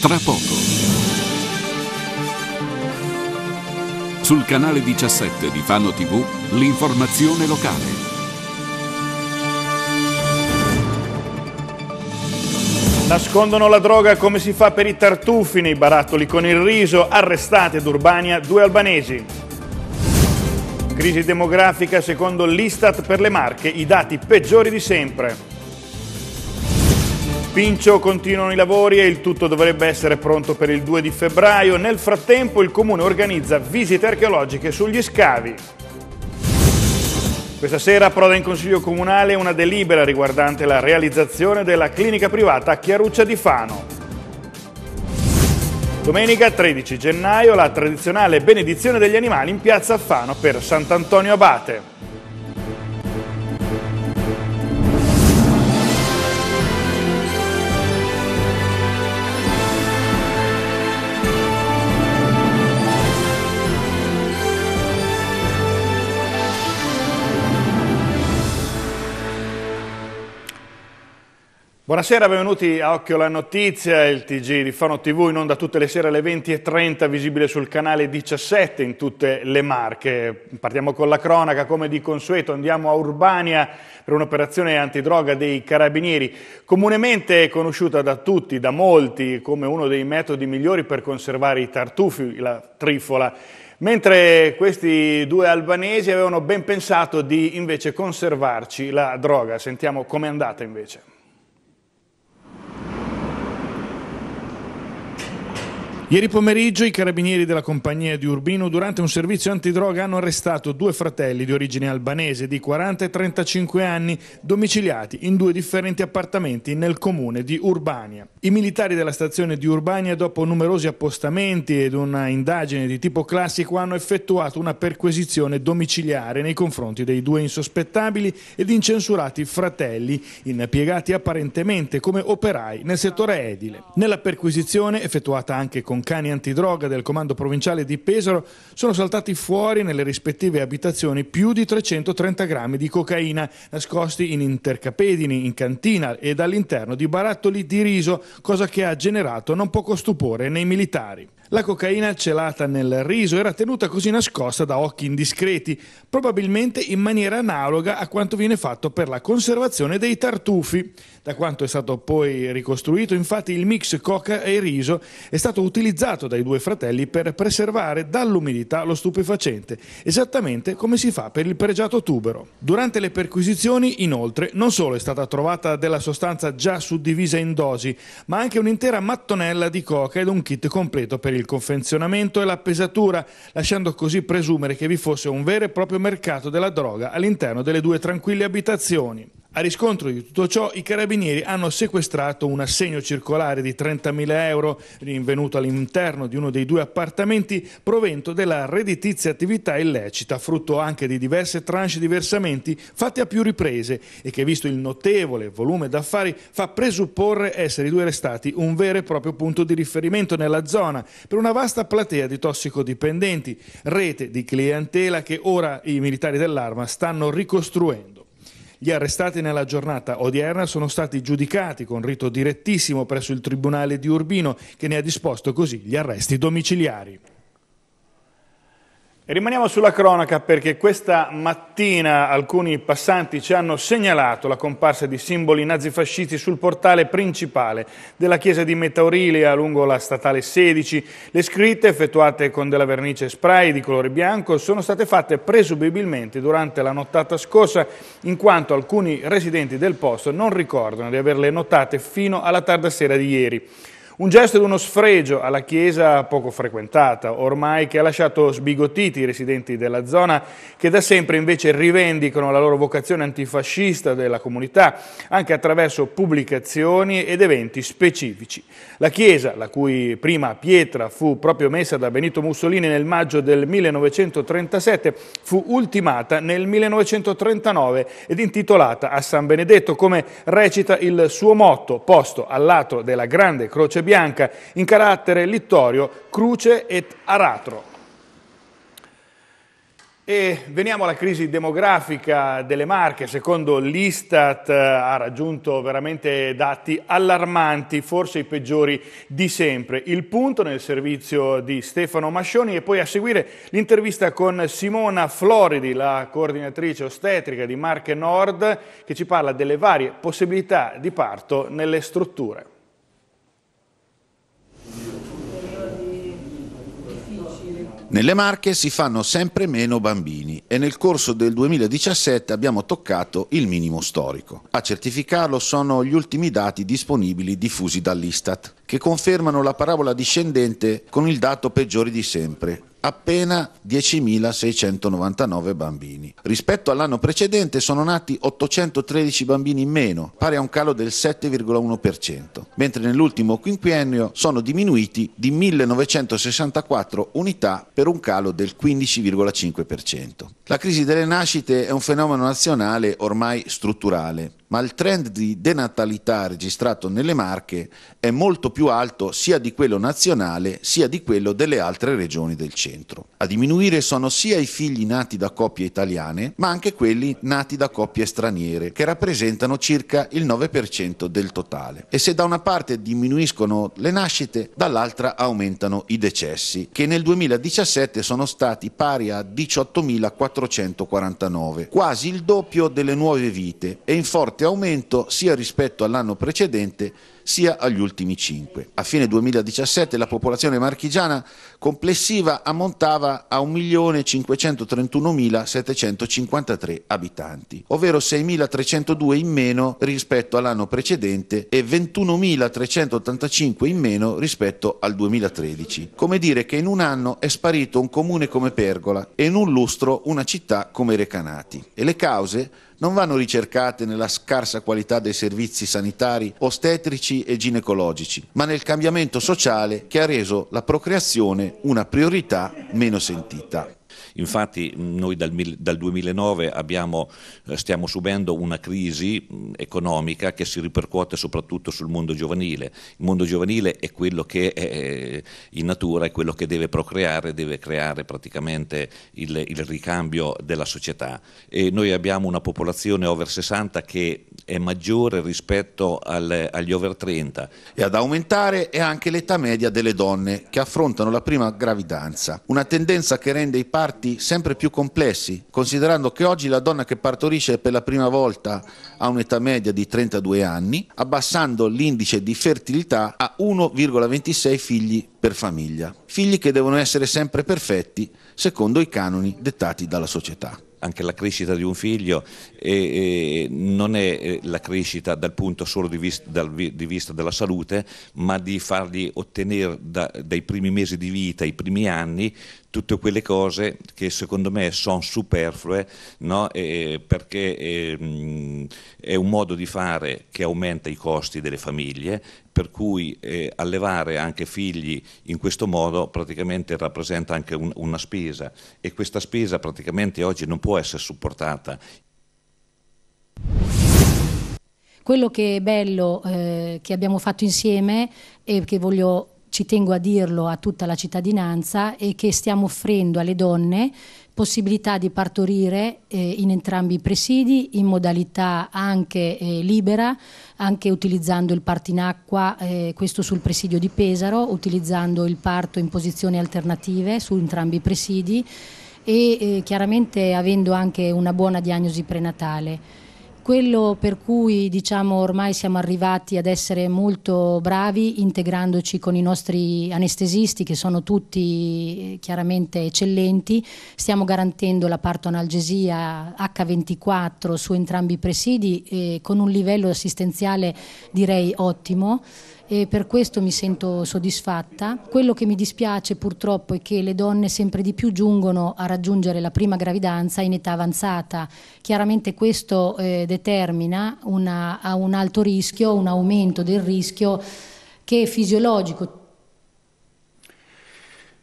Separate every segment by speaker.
Speaker 1: Tra poco. Sul canale 17 di Fano TV, l'informazione locale.
Speaker 2: Nascondono la droga come si fa per i tartufi nei barattoli con il riso, arrestate ad Urbania due albanesi. Crisi demografica secondo l'Istat per le Marche, i dati peggiori di sempre. Pincio continuano i lavori e il tutto dovrebbe essere pronto per il 2 di febbraio. Nel frattempo il comune organizza visite archeologiche sugli scavi. Questa sera approda in Consiglio Comunale una delibera riguardante la realizzazione della clinica privata a Chiaruccia di Fano. Domenica 13 gennaio la tradizionale benedizione degli animali in piazza Fano per Sant'Antonio Abate. Buonasera, benvenuti a Occhio la Notizia, il TG di Fano TV in onda tutte le sere alle 20.30, visibile sul canale 17 in tutte le marche. Partiamo con la cronaca, come di consueto andiamo a Urbania per un'operazione antidroga dei carabinieri, comunemente conosciuta da tutti, da molti, come uno dei metodi migliori per conservare i tartufi, la trifola mentre questi due albanesi avevano ben pensato di invece conservarci la droga. Sentiamo com'è andata invece. Ieri pomeriggio i carabinieri della compagnia di Urbino durante un servizio antidroga hanno arrestato due fratelli di origine albanese di 40 e 35 anni domiciliati in due differenti appartamenti nel comune di Urbania. I militari della stazione di Urbania dopo numerosi appostamenti ed una indagine di tipo classico hanno effettuato una perquisizione domiciliare nei confronti dei due insospettabili ed incensurati fratelli impiegati apparentemente come operai nel settore edile. Nella perquisizione effettuata anche con con cani antidroga del comando provinciale di Pesaro, sono saltati fuori nelle rispettive abitazioni più di 330 grammi di cocaina nascosti in intercapedini, in cantina ed all'interno di barattoli di riso, cosa che ha generato non poco stupore nei militari. La cocaina celata nel riso era tenuta così nascosta da occhi indiscreti, probabilmente in maniera analoga a quanto viene fatto per la conservazione dei tartufi. Da quanto è stato poi ricostruito, infatti, il mix coca e riso è stato utilizzato dai due fratelli per preservare dall'umidità lo stupefacente, esattamente come si fa per il pregiato tubero. Durante le perquisizioni, inoltre, non solo è stata trovata della sostanza già suddivisa in dosi, ma anche un'intera mattonella di coca ed un kit completo per il il confezionamento e la pesatura, lasciando così presumere che vi fosse un vero e proprio mercato della droga all'interno delle due tranquille abitazioni. A riscontro di tutto ciò, i carabinieri hanno sequestrato un assegno circolare di 30.000 euro, rinvenuto all'interno di uno dei due appartamenti, provento della redditizia attività illecita, frutto anche di diverse tranche di versamenti fatte a più riprese e che, visto il notevole volume d'affari, fa presupporre essere i due restati un vero e proprio punto di riferimento nella zona per una vasta platea di tossicodipendenti, rete di clientela che ora i militari dell'arma stanno ricostruendo. Gli arrestati nella giornata odierna sono stati giudicati con rito direttissimo presso il Tribunale di Urbino che ne ha disposto così gli arresti domiciliari. Rimaniamo sulla cronaca perché questa mattina alcuni passanti ci hanno segnalato la comparsa di simboli nazifascisti sul portale principale della chiesa di Metaurilia lungo la statale 16. Le scritte effettuate con della vernice spray di colore bianco sono state fatte presumibilmente durante la nottata scorsa in quanto alcuni residenti del posto non ricordano di averle notate fino alla tarda sera di ieri. Un gesto ed uno sfregio alla chiesa poco frequentata, ormai che ha lasciato sbigottiti i residenti della zona, che da sempre invece rivendicano la loro vocazione antifascista della comunità, anche attraverso pubblicazioni ed eventi specifici. La chiesa, la cui prima pietra fu proprio messa da Benito Mussolini nel maggio del 1937, fu ultimata nel 1939 ed intitolata a San Benedetto, come recita il suo motto, posto all'atro della grande croce bianca bianca in carattere littorio, croce et aratro. E veniamo alla crisi demografica delle Marche. Secondo l'Istat eh, ha raggiunto veramente dati allarmanti, forse i peggiori di sempre. Il punto nel servizio di Stefano Mascioni e poi a seguire l'intervista con Simona Floridi, la coordinatrice ostetrica di Marche Nord, che ci parla delle varie possibilità di parto nelle strutture.
Speaker 1: Nelle Marche si fanno sempre meno bambini e nel corso del 2017 abbiamo toccato il minimo storico. A certificarlo sono gli ultimi dati disponibili diffusi dall'Istat, che confermano la parabola discendente con il dato peggiore di sempre, appena 10.699 bambini. Rispetto all'anno precedente sono nati 813 bambini in meno, pari a un calo del 7,1%, mentre nell'ultimo quinquennio sono diminuiti di 1.964 unità per un calo del 15,5%. La crisi delle nascite è un fenomeno nazionale ormai strutturale, ma il trend di denatalità registrato nelle Marche è molto più alto sia di quello nazionale sia di quello delle altre regioni del centro. A diminuire sono sia i figli nati da coppie italiane, ma anche quelli nati da coppie straniere, che rappresentano circa il 9% del totale. E se da una parte diminuiscono le nascite, dall'altra aumentano i decessi, che nel 2017 sono stati pari a 18.400 449, quasi il doppio delle nuove vite e in forte aumento sia rispetto all'anno precedente sia agli ultimi 5. A fine 2017 la popolazione marchigiana complessiva ammontava a 1.531.753 abitanti, ovvero 6.302 in meno rispetto all'anno precedente e 21.385 in meno rispetto al 2013. Come dire che in un anno è sparito un comune come Pergola e in un lustro una città come Recanati. E le cause? non vanno ricercate nella scarsa qualità dei servizi sanitari, ostetrici e ginecologici, ma nel cambiamento sociale che ha reso la procreazione una priorità meno sentita. Infatti mm, noi dal, dal 2009 abbiamo, eh,
Speaker 3: stiamo subendo una crisi mm, economica che si ripercuote soprattutto sul mondo giovanile. Il mondo giovanile è quello che è eh, in natura è quello che deve procreare, deve creare praticamente il, il ricambio della società. E noi abbiamo una popolazione over 60 che è maggiore rispetto al, agli over 30.
Speaker 1: E ad aumentare è anche l'età media delle donne che affrontano la prima gravidanza, una tendenza che rende i parti diritti sempre più complessi, considerando che oggi la donna che partorisce per la prima volta ha un'età media di 32 anni, abbassando l'indice di fertilità a 1,26 figli per famiglia, figli che devono essere sempre perfetti secondo i canoni dettati dalla società anche la crescita di un figlio
Speaker 3: e, e non è eh, la crescita dal punto solo di vista, dal, di vista della salute, ma di fargli ottenere da, dai primi mesi di vita, i primi anni, tutte quelle cose che secondo me sono superflue no? eh, perché eh, è un modo di fare che aumenta i costi delle famiglie per cui eh, allevare anche figli in questo modo praticamente rappresenta anche un, una spesa e questa spesa praticamente oggi non può essere supportata.
Speaker 4: Quello che è bello eh, che abbiamo fatto insieme e che voglio ci tengo a dirlo a tutta la cittadinanza, è che stiamo offrendo alle donne possibilità di partorire eh, in entrambi i presidi in modalità anche eh, libera, anche utilizzando il parto in acqua, eh, questo sul presidio di Pesaro, utilizzando il parto in posizioni alternative su entrambi i presidi e eh, chiaramente avendo anche una buona diagnosi prenatale quello per cui diciamo, ormai siamo arrivati ad essere molto bravi integrandoci con i nostri anestesisti che sono tutti eh, chiaramente eccellenti, stiamo garantendo la partoanalgesia H24 su entrambi i presidi eh, con un livello assistenziale direi ottimo e per questo mi sento soddisfatta. Quello che mi dispiace purtroppo è che le donne sempre di più giungono a raggiungere la prima gravidanza in età avanzata. Chiaramente questo eh, determina una, un alto rischio, un aumento del rischio che è fisiologico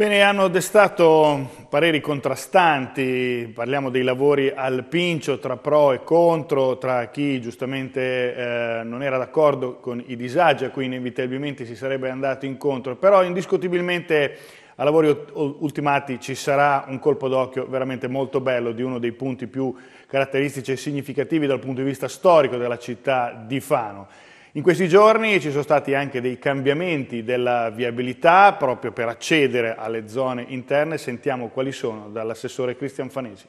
Speaker 2: Bene, hanno destato pareri contrastanti, parliamo dei lavori al pincio tra pro e contro, tra chi giustamente eh, non era d'accordo con i disagi a cui inevitabilmente si sarebbe andato incontro, però indiscutibilmente a lavori ultimati ci sarà un colpo d'occhio veramente molto bello di uno dei punti più caratteristici e significativi dal punto di vista storico della città di Fano. In questi giorni ci sono stati anche dei cambiamenti della viabilità proprio per accedere alle zone interne, sentiamo quali sono dall'assessore Cristian Fanesi.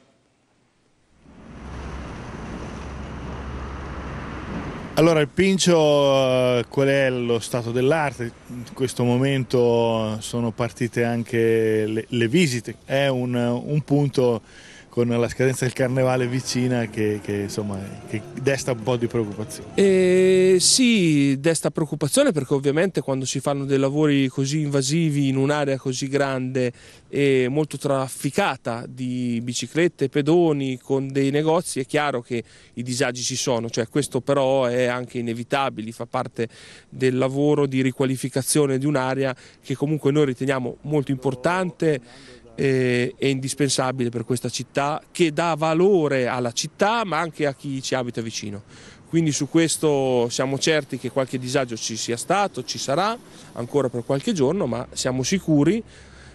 Speaker 2: Allora, il Pincio, eh, qual è lo stato dell'arte? In questo momento sono partite anche le, le visite, è un, un punto con la scadenza del carnevale vicina che, che, insomma, che desta un po' di preoccupazione.
Speaker 5: Eh, sì, desta preoccupazione perché ovviamente quando si fanno dei lavori così invasivi in un'area così grande e molto trafficata di biciclette, pedoni, con dei negozi, è chiaro che i disagi ci sono, cioè, questo però è anche inevitabile, fa parte del lavoro di riqualificazione di un'area che comunque noi riteniamo molto importante eh, è indispensabile per questa città, che dà valore alla città ma anche a chi ci abita vicino. Quindi su questo siamo certi che qualche disagio ci sia stato, ci sarà ancora per qualche giorno, ma siamo sicuri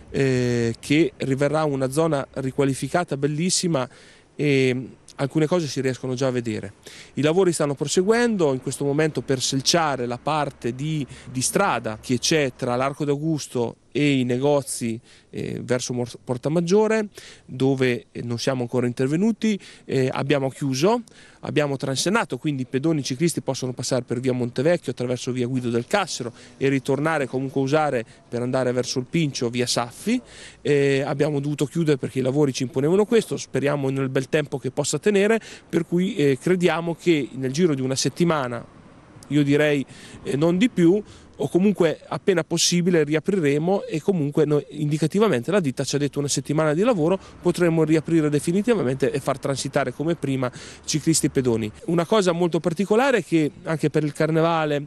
Speaker 5: eh, che riverrà una zona riqualificata, bellissima e alcune cose si riescono già a vedere. I lavori stanno proseguendo, in questo momento per selciare la parte di, di strada che c'è tra l'Arco d'Augusto e i negozi eh, verso Portamaggiore dove eh, non siamo ancora intervenuti, eh, abbiamo chiuso, abbiamo transenato, quindi i pedoni ciclisti possono passare per via Montevecchio attraverso via Guido del Cassero e ritornare comunque a usare per andare verso il Pincio via Saffi, eh, abbiamo dovuto chiudere perché i lavori ci imponevano questo, speriamo nel bel tempo che possa tenere, per cui eh, crediamo che nel giro di una settimana, io direi eh, non di più, o comunque appena possibile riapriremo e comunque noi, indicativamente la ditta ci ha detto una settimana di lavoro potremo riaprire definitivamente e far transitare come prima ciclisti e pedoni. Una cosa molto particolare è che anche per il carnevale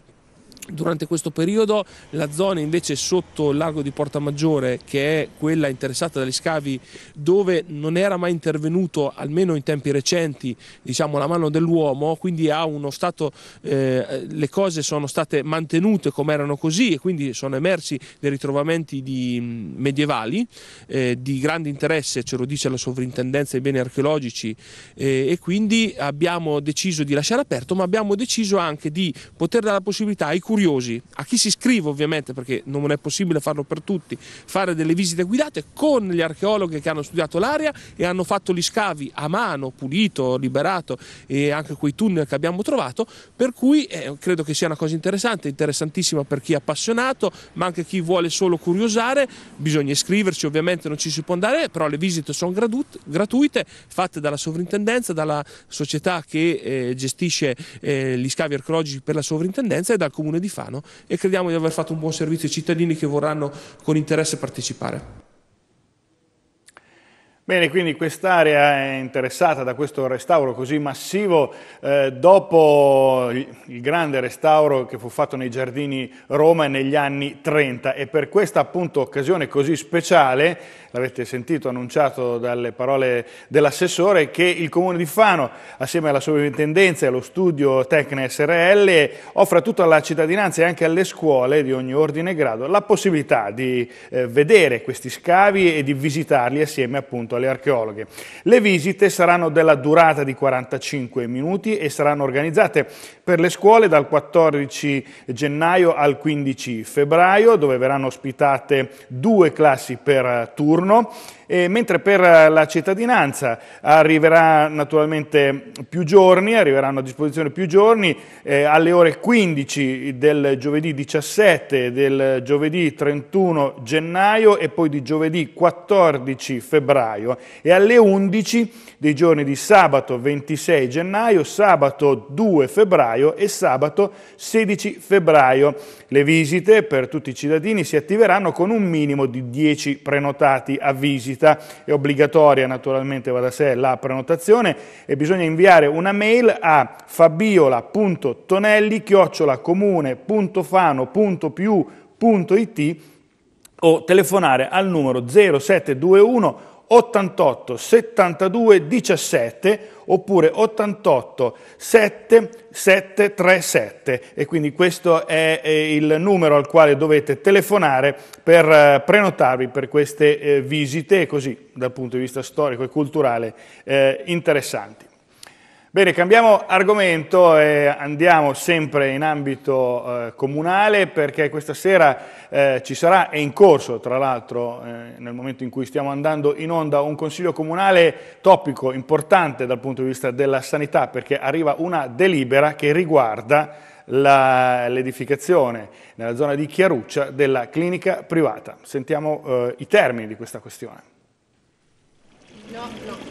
Speaker 5: Durante questo periodo la zona invece sotto il largo di Porta Maggiore, che è quella interessata dagli scavi dove non era mai intervenuto, almeno in tempi recenti, diciamo, la mano dell'uomo, quindi ha uno stato, eh, le cose sono state mantenute come erano così e quindi sono emersi dei ritrovamenti di mm, medievali eh, di grande interesse, ce lo dice la sovrintendenza ai beni archeologici eh, e quindi abbiamo deciso di lasciare aperto, ma abbiamo deciso anche di poter dare la possibilità ai curiosi curiosi, a chi si iscrive ovviamente perché non è possibile farlo per tutti, fare delle visite guidate con gli archeologi che hanno studiato l'area e hanno fatto gli scavi a mano, pulito, liberato e anche quei tunnel che abbiamo trovato, per cui eh, credo che sia una cosa interessante, interessantissima per chi è appassionato, ma anche chi vuole solo curiosare, bisogna iscriverci, ovviamente non ci si può andare, però le visite sono gratuite, fatte dalla sovrintendenza, dalla società che eh, gestisce eh, gli scavi archeologici per la sovrintendenza e dal comune di Schifano e crediamo di aver fatto un buon servizio ai cittadini che vorranno con interesse partecipare.
Speaker 2: Bene, quindi quest'area è interessata da questo restauro così massivo eh, dopo il grande restauro che fu fatto nei giardini Roma negli anni 30 e per questa appunto occasione così speciale l'avete sentito annunciato dalle parole dell'assessore, che il Comune di Fano, assieme alla sovrintendenza e allo studio Tecne SRL, offre a tutta la cittadinanza e anche alle scuole di ogni ordine e grado la possibilità di eh, vedere questi scavi e di visitarli assieme appunto alle archeologhe. Le visite saranno della durata di 45 minuti e saranno organizzate per le scuole dal 14 gennaio al 15 febbraio, dove verranno ospitate due classi per turno turno E mentre per eh, la cittadinanza arriverà naturalmente più giorni, arriveranno a disposizione più giorni, eh, alle ore 15 del giovedì 17, del giovedì 31 gennaio e poi di giovedì 14 febbraio e alle 11 dei giorni di sabato 26 gennaio, sabato 2 febbraio e sabato 16 febbraio. Le visite per tutti i cittadini si attiveranno con un minimo di 10 prenotati a visita visita, è obbligatoria naturalmente va da sé la prenotazione e bisogna inviare una mail a fabiolatonelli o telefonare al numero 0721 88 72 17 oppure 88 7 737 e quindi questo è il numero al quale dovete telefonare per eh, prenotarvi per queste eh, visite così dal punto di vista storico e culturale eh, interessanti. Bene, cambiamo argomento e andiamo sempre in ambito eh, comunale perché questa sera eh, ci sarà, è in corso tra l'altro, eh, nel momento in cui stiamo andando in onda, un consiglio comunale topico importante dal punto di vista della sanità perché arriva una delibera che riguarda l'edificazione nella zona di Chiaruccia della clinica privata. Sentiamo eh, i termini di questa questione.
Speaker 4: No, no.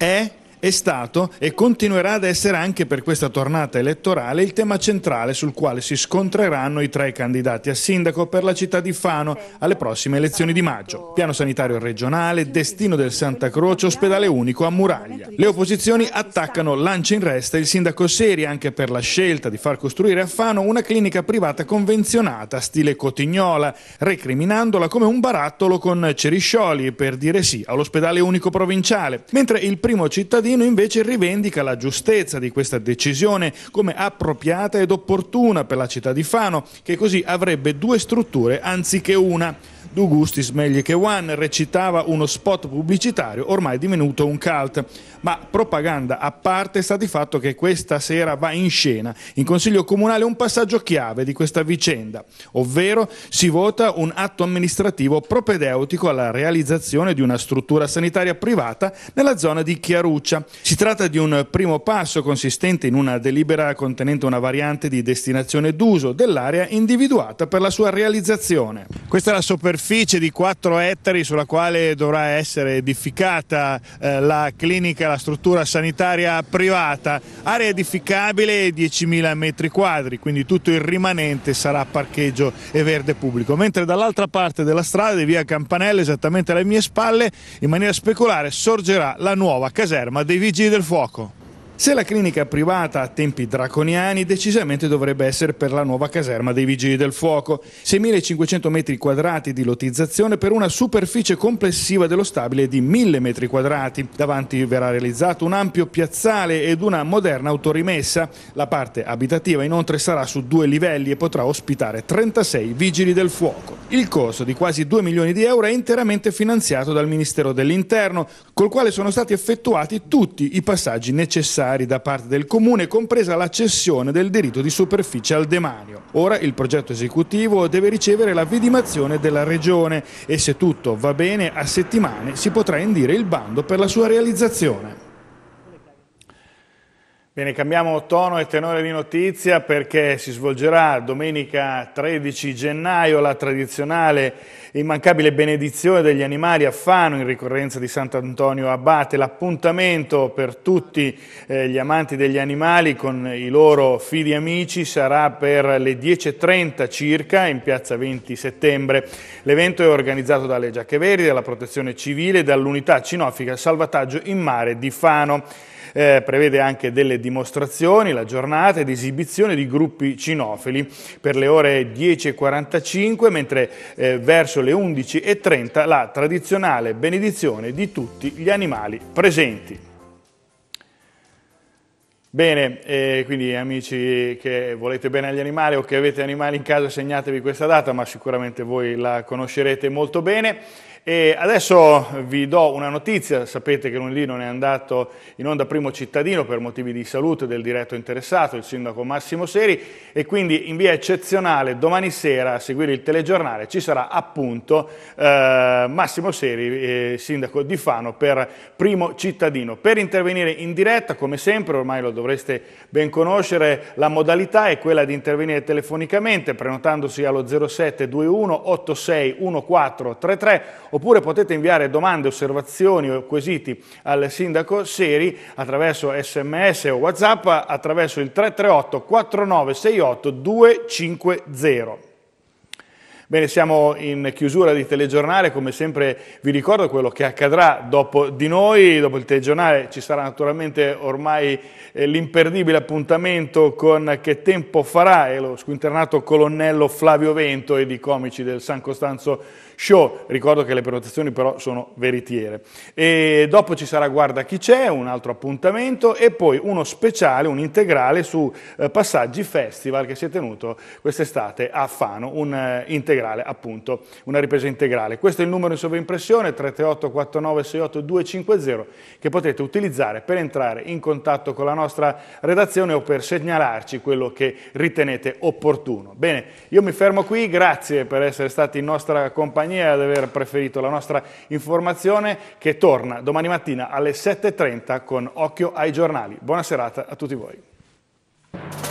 Speaker 2: é è stato e continuerà ad essere anche per questa tornata elettorale il tema centrale sul quale si scontreranno i tre candidati a sindaco per la città di Fano alle prossime elezioni di maggio. Piano sanitario regionale, destino del Santa Croce, ospedale unico a Muraglia. Le opposizioni attaccano lancia in resta il sindaco Seri anche per la scelta di far costruire a Fano una clinica privata convenzionata stile Cotignola, recriminandola come un barattolo con ceriscioli per dire sì all'ospedale unico provinciale, mentre il primo cittadino cittadino invece rivendica la giustezza di questa decisione come appropriata ed opportuna per la città di Fano, che così avrebbe due strutture anziché una. Du Gustis meglio che One recitava uno spot pubblicitario ormai divenuto un cult. Ma propaganda a parte sta di fatto che questa sera va in scena in Consiglio Comunale un passaggio chiave di questa vicenda, ovvero si vota un atto amministrativo propedeutico alla realizzazione di una struttura sanitaria privata nella zona di Chiaruccia. Si tratta di un primo passo consistente in una delibera contenente una variante di destinazione d'uso dell'area individuata per la sua realizzazione. Questa è la superficie superficie di 4 ettari sulla quale dovrà essere edificata eh, la clinica, la struttura sanitaria privata, area edificabile 10.000 metri quadri, quindi tutto il rimanente sarà parcheggio e verde pubblico, mentre dall'altra parte della strada di via Campanella, esattamente alle mie spalle, in maniera speculare sorgerà la nuova caserma dei Vigili del Fuoco. Se la clinica privata ha tempi draconiani, decisamente dovrebbe essere per la nuova caserma dei Vigili del Fuoco. 6.500 metri quadrati di lotizzazione per una superficie complessiva dello stabile di 1.000 metri quadrati. Davanti verrà realizzato un ampio piazzale ed una moderna autorimessa. La parte abitativa inoltre sarà su due livelli e potrà ospitare 36 Vigili del Fuoco. Il costo di quasi 2 milioni di euro è interamente finanziato dal Ministero dell'Interno, col quale sono stati effettuati tutti i passaggi necessari da parte del Comune, compresa la cessione del diritto di superficie al demanio. Ora il progetto esecutivo deve ricevere la vidimazione della Regione e se tutto va bene a settimane si potrà indire il bando per la sua realizzazione. Bene, cambiamo tono e tenore di notizia perché si svolgerà domenica 13 gennaio la tradizionale immancabile benedizione degli animali a Fano in ricorrenza di Sant'Antonio Abate, l'appuntamento per tutti eh, gli amanti degli animali con i loro fidi amici sarà per le 10.30 circa in piazza 20 settembre. L'evento è organizzato dalle Giacche Verdi, dalla Protezione Civile e dall'Unità Cinofica Salvataggio in Mare di Fano. Eh, prevede anche delle dimostrazioni, la giornata ed esibizione di gruppi cinofili per le ore 10.45, mentre eh, verso le le 11.30 la tradizionale benedizione di tutti gli animali presenti. Bene, eh, quindi amici che volete bene agli animali o che avete animali in casa segnatevi questa data, ma sicuramente voi la conoscerete molto bene. E adesso vi do una notizia, sapete che lunedì non è andato in onda primo cittadino per motivi di salute del diretto interessato, il sindaco Massimo Seri, e quindi in via eccezionale domani sera a seguire il telegiornale ci sarà appunto eh, Massimo Seri, eh, sindaco di Fano, per primo cittadino. Per intervenire in diretta, come sempre, ormai lo dovreste ben conoscere, la modalità è quella di intervenire telefonicamente prenotandosi allo 0721 86 1433 oppure potete inviare domande, osservazioni o quesiti al sindaco Seri attraverso sms o whatsapp attraverso il 338 4968 250. Bene, siamo in chiusura di telegiornale, come sempre vi ricordo quello che accadrà dopo di noi, dopo il telegiornale ci sarà naturalmente ormai eh, l'imperdibile appuntamento con Che tempo farà e lo squinternato colonnello Flavio Vento e i comici del San Costanzo show. Ricordo che le prenotazioni però sono veritiere. E dopo ci sarà Guarda chi c'è, un altro appuntamento e poi uno speciale, un integrale su eh, Passaggi Festival che si è tenuto quest'estate a Fano, un eh, integrale appunto, una ripresa integrale. Questo è il numero in sovrimpressione 338 49 250 che potete utilizzare per entrare in contatto con la nostra redazione o per segnalarci quello che ritenete opportuno. Bene, io mi fermo qui, grazie per essere stati in nostra compagnia compagnia e ad aver preferito la nostra informazione che torna domani mattina alle 7.30 con Occhio ai giornali. Buona serata a tutti voi.